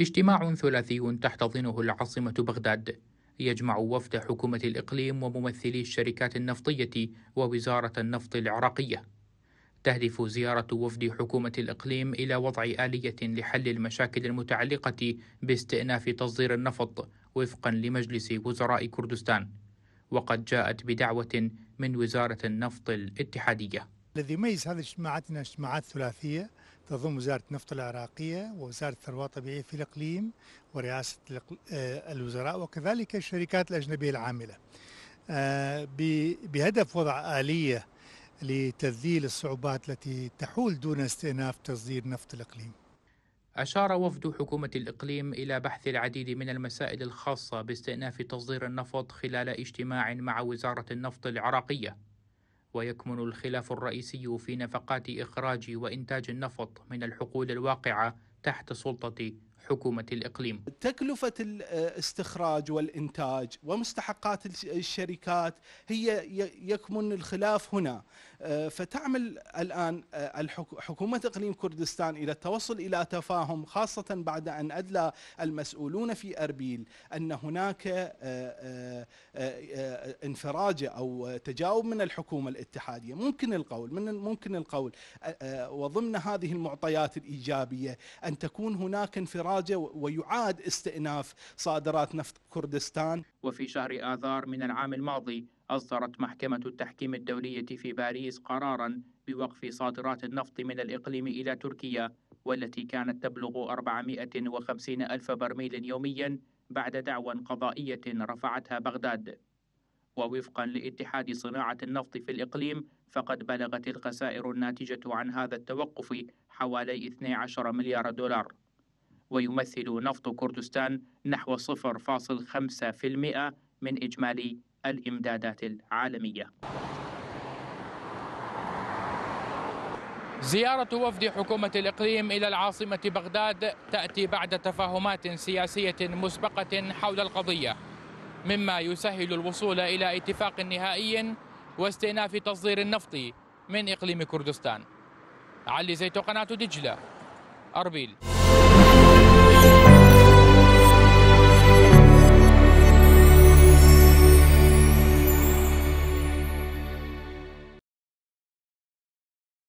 اجتماع ثلاثي تحتضنه العاصمة بغداد يجمع وفد حكومة الإقليم وممثلي الشركات النفطية ووزارة النفط العراقية. تهدف زيارة وفد حكومة الإقليم إلى وضع آلية لحل المشاكل المتعلقة باستئناف تصدير النفط وفقا لمجلس وزراء كردستان، وقد جاءت بدعوة من وزارة النفط الاتحادية. الذي يميز هذه الاجتماعات انها اجتماعات ثلاثيه تضم وزاره النفط العراقيه ووزاره الثروات الطبيعيه في الاقليم ورئاسه آه، الوزراء وكذلك الشركات الاجنبيه العامله. آه، بهدف وضع اليه لتذليل الصعوبات التي تحول دون استئناف تصدير نفط الاقليم. أشار وفد حكومة الإقليم إلى بحث العديد من المسائل الخاصة باستئناف تصدير النفط خلال اجتماع مع وزارة النفط العراقية ويكمن الخلاف الرئيسي في نفقات إخراج وإنتاج النفط من الحقول الواقعة تحت سلطة حكومة الإقليم تكلفة الاستخراج والإنتاج ومستحقات الشركات هي يكمن الخلاف هنا آه، فتعمل الآن آه، حكومة إقليم كردستان إلى التوصل إلى تفاهم خاصة بعد أن أدلى المسؤولون في أربيل أن هناك آه، انفراجة أو تجاوب من الحكومة الاتحادية ممكن القول من ممكن القول وضمن هذه المعطيات الإيجابية أن تكون هناك انفراج الحاجة ويعاد استئناف صادرات نفط كردستان وفي شهر آذار من العام الماضي أصدرت محكمة التحكيم الدولية في باريس قراراً بوقف صادرات النفط من الإقليم إلى تركيا والتي كانت تبلغ 450 ألف برميل يومياً بعد دعوى قضائية رفعتها بغداد ووفقا لاتحاد صناعة النفط في الإقليم فقد بلغت الخسائر الناتجة عن هذا التوقف حوالي 12 مليار دولار ويمثل نفط كردستان نحو 0.5% من إجمالي الإمدادات العالمية زيارة وفد حكومة الإقليم إلى العاصمة بغداد تأتي بعد تفاهمات سياسية مسبقة حول القضية مما يسهل الوصول إلى اتفاق نهائي واستئناف تصدير النفط من إقليم كردستان علي زيتو قناة دجلة أربيل